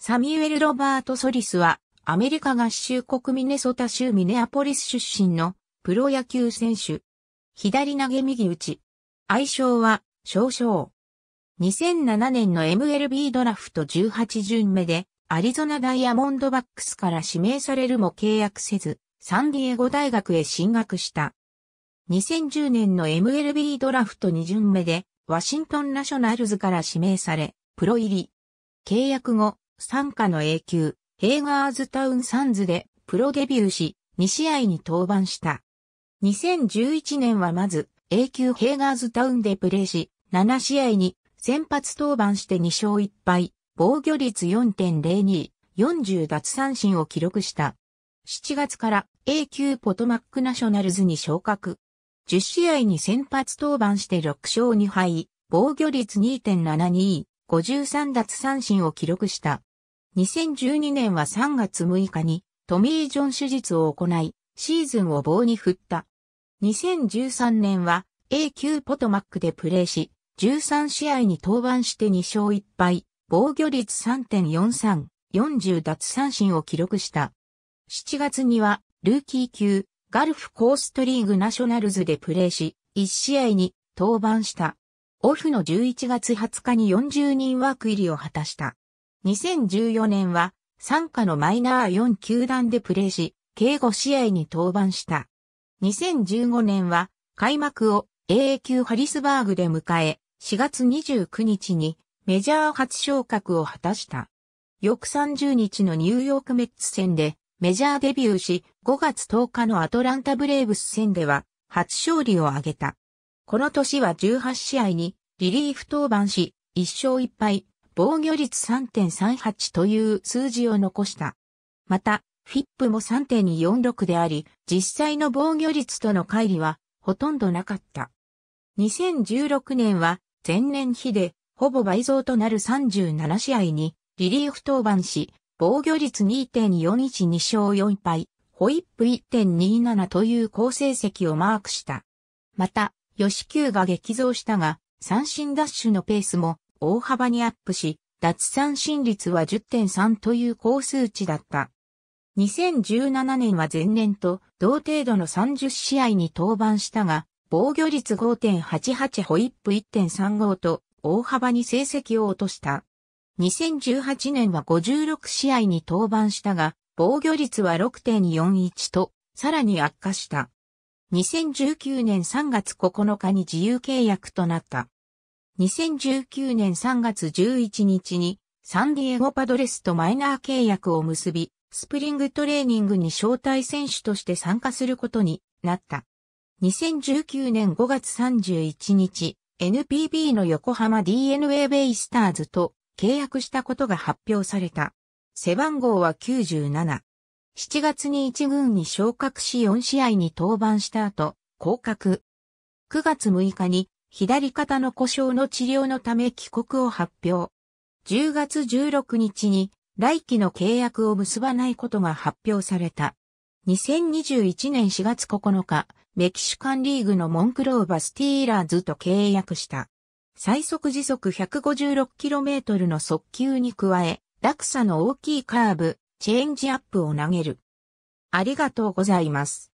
サミュエル・ロバート・ソリスは、アメリカ合衆国ミネソタ州ミネアポリス出身のプロ野球選手。左投げ右打ち。愛称は、少々。2007年の MLB ドラフト18巡目で、アリゾナダイヤモンドバックスから指名されるも契約せず、サンディエゴ大学へ進学した。2010年の MLB ドラフト2巡目で、ワシントンナショナルズから指名され、プロ入り。契約後、参加の永久、ヘーガーズタウンサンズでプロデビューし、2試合に登板した。2011年はまず、永久ヘーガーズタウンでプレーし、7試合に先発登板して2勝1敗、防御率4.02、40奪三振を記録した。7月から A 級ポトマックナショナルズに昇格。10試合に先発登板して6勝2敗、防御率2.72、53奪三振を記録した。2012年は3月6日にトミー・ジョン手術を行い、シーズンを棒に振った。2013年は A 級ポトマックでプレーし、13試合に登板して2勝1敗、防御率3.43、40奪三振を記録した。7月には、ルーキー級、ガルフコーストリーグナショナルズでプレーし、1試合に登板した。オフの11月20日に40人枠入りを果たした。2014年は、参加のマイナー4球団でプレーし、計5試合に登板した。2015年は、開幕を AA 級ハリスバーグで迎え、4月29日にメジャー初昇格を果たした。翌30日のニューヨークメッツ戦でメジャーデビューし、5月10日のアトランタブレーブス戦では初勝利を挙げた。この年は18試合にリリーフ登板し、1勝1敗、防御率3.38という数字を残した。また、フィップも3.46であり、実際の防御率との乖離はほとんどなかった。2016年は前年比でほぼ倍増となる37試合にリリーフ登板し、防御率2.412勝4敗、ホイップ1.27という好成績をマークした。また、吉球が激増したが、三振ダッシュのペースも大幅にアップし、脱三振率は10.3という高数値だった。2017年は前年と同程度の30試合に登板したが、防御率5.88ホイップ1.35と大幅に成績を落とした。2018年は56試合に登板したが、防御率は6.41と、さらに悪化した。2019年3月9日に自由契約となった。2019年3月11日にサンディエゴパドレスとマイナー契約を結び、スプリングトレーニングに招待選手として参加することになった。2019年5月31日、NPB の横浜 DNA ベイスターズと契約したことが発表された。背番号は97。7月に1軍に昇格し4試合に登板した後、降格。9月6日に左肩の故障の治療のため帰国を発表。10月16日に来期の契約を結ばないことが発表された。2021年4月9日、メキシカンリーグのモンクローバスティーラーズと契約した。最速時速 156km の速球に加え、落差の大きいカーブ、チェンジアップを投げる。ありがとうございます。